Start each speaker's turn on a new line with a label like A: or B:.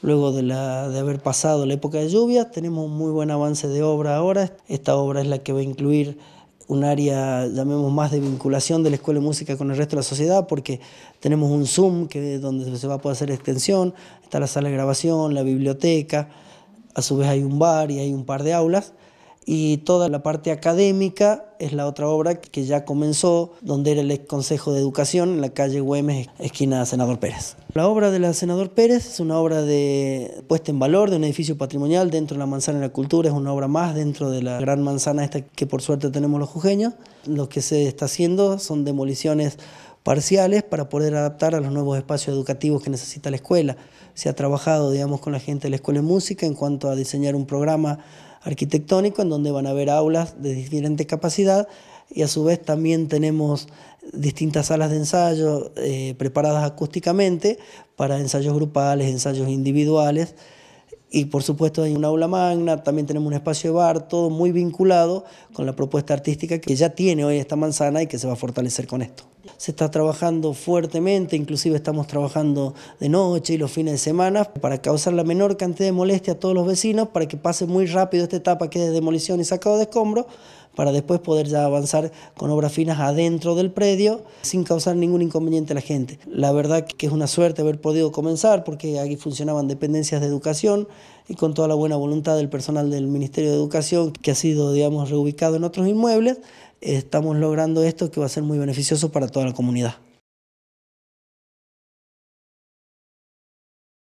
A: Luego de, haber pasado la época de lluvia, tenemos un muy buen avance de obra ahora. Esta obra es la que va a incluir un área, llamemos más de vinculación de la Escuela de Música con el resto de la sociedad, porque tenemos un Zoom que, donde se va a poder hacer extensión, está la sala de grabación, la biblioteca, a su vez hay un bar y hay un par de aulas, y toda la parte académica es la otra obra que ya comenzó, donde era el ex Consejo de Educación en la calle Güemes, esquina Senador Pérez. La obra de la Senador Pérez es una obra de puesta en valor de un edificio patrimonial dentro de la Manzana de la Cultura, es una obra más dentro de la gran manzana esta que por suerte tenemos los jujeños. Lo que se está haciendo son demoliciones parciales para poder adaptar a los nuevos espacios educativos que necesita la escuela. Se ha trabajado, digamos, con la gente de la Escuela de Música en cuanto a diseñar un programa arquitectónico, en donde van a haber aulas de diferente capacidad y a su vez también tenemos distintas salas de ensayo eh, preparadas acústicamente para ensayos grupales, ensayos individuales. Y por supuesto hay un aula magna, también tenemos un espacio de bar, todo muy vinculado con la propuesta artística que ya tiene hoy esta manzana y que se va a fortalecer con esto. Se está trabajando fuertemente, inclusive estamos trabajando de noche y los fines de semana para causar la menor cantidad de molestia a todos los vecinos, para que pase muy rápido esta etapa que es de demolición y sacado de escombro, para después poder ya avanzar con obras finas adentro del predio sin causar ningún inconveniente a la gente. La verdad que es una suerte haber podido comenzar porque aquí funcionaban dependencias de educación y con toda la buena voluntad del personal del Ministerio de Educación que ha sido, digamos, reubicado en otros inmuebles, estamos logrando esto que va a ser muy beneficioso para toda la comunidad.